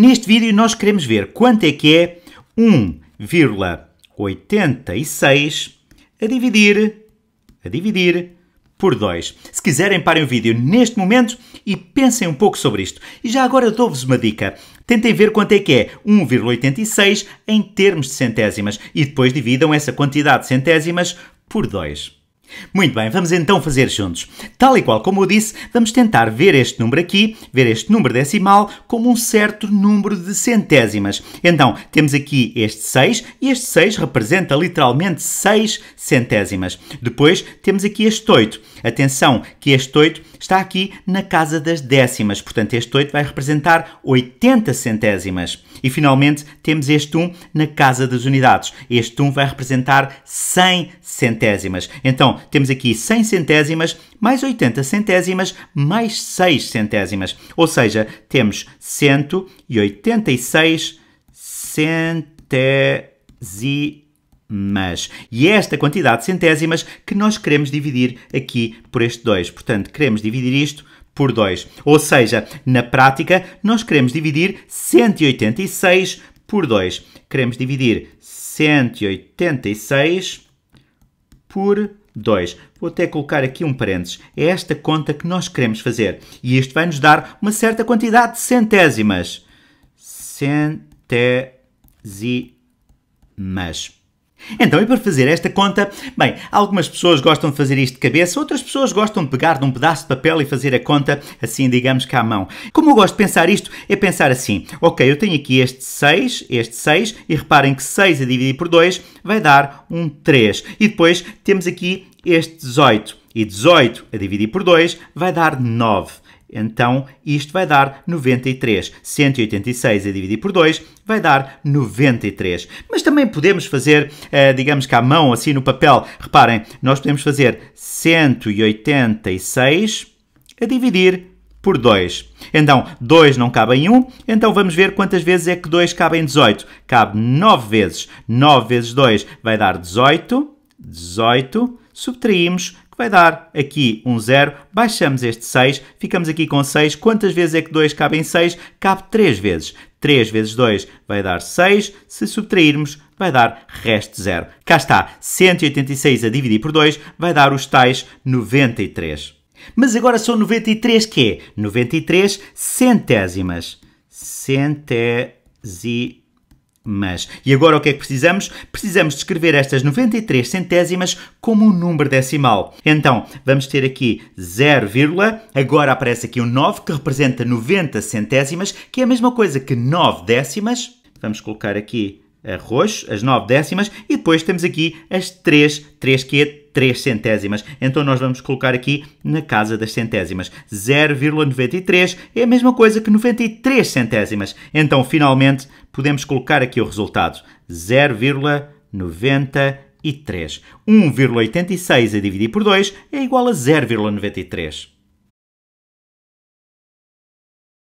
Neste vídeo nós queremos ver quanto é que é 1,86 a dividir, a dividir por 2. Se quiserem, parem o vídeo neste momento e pensem um pouco sobre isto. E já agora dou-vos uma dica. Tentem ver quanto é que é 1,86 em termos de centésimas e depois dividam essa quantidade de centésimas por 2. Muito bem, vamos então fazer juntos. Tal e qual como eu disse, vamos tentar ver este número aqui, ver este número decimal, como um certo número de centésimas. Então, temos aqui este 6, e este 6 representa literalmente 6 centésimas. Depois, temos aqui este 8. Atenção que este 8 está aqui na casa das décimas, portanto este 8 vai representar 80 centésimas. E finalmente temos este 1 na casa das unidades. Este 1 vai representar 100 centésimas. Então, temos aqui 100 centésimas, mais 80 centésimas, mais 6 centésimas. Ou seja, temos 186 centésimas. E é esta quantidade de centésimas que nós queremos dividir aqui por este 2. Portanto, queremos dividir isto por 2. Ou seja, na prática, nós queremos dividir 186 por 2. Queremos dividir 186 por 2. 2. Vou até colocar aqui um parênteses. É esta conta que nós queremos fazer. E isto vai nos dar uma certa quantidade de centésimas. Centésimas. Então, e para fazer esta conta? Bem, algumas pessoas gostam de fazer isto de cabeça, outras pessoas gostam de pegar num pedaço de papel e fazer a conta, assim, digamos que à mão. Como eu gosto de pensar isto, é pensar assim: ok, eu tenho aqui este 6, este 6, e reparem que 6 a dividir por 2 vai dar um 3. E depois temos aqui este 18, e 18 a dividir por 2 vai dar 9. Então, isto vai dar 93. 186 a dividir por 2 vai dar 93. Mas também podemos fazer, eh, digamos que à mão, assim no papel. Reparem, nós podemos fazer 186 a dividir por 2. Então, 2 não cabe em 1, então vamos ver quantas vezes é que 2 cabe em 18. Cabe 9 vezes. 9 vezes 2 vai dar 18. 18. Subtraímos vai dar aqui um 0, baixamos este 6, ficamos aqui com 6. Quantas vezes é que 2 cabe em 6? Cabe 3 vezes. 3 vezes 2 vai dar 6, se subtrairmos vai dar resto 0. Cá está, 186 a dividir por 2 vai dar os tais 93. Mas agora são 93 quê? 93 centésimas. Centésimas mas. E agora o que é que precisamos? Precisamos descrever estas 93 centésimas como um número decimal. Então, vamos ter aqui 0, agora aparece aqui um 9 que representa 90 centésimas, que é a mesma coisa que 9 décimas. Vamos colocar aqui a roxo, as 9 décimas, e depois temos aqui as 3, 3 que é 3 centésimas. Então nós vamos colocar aqui na casa das centésimas. 0,93 é a mesma coisa que 93 centésimas. Então finalmente podemos colocar aqui o resultado. 0,93. 1,86 a dividir por 2 é igual a 0,93.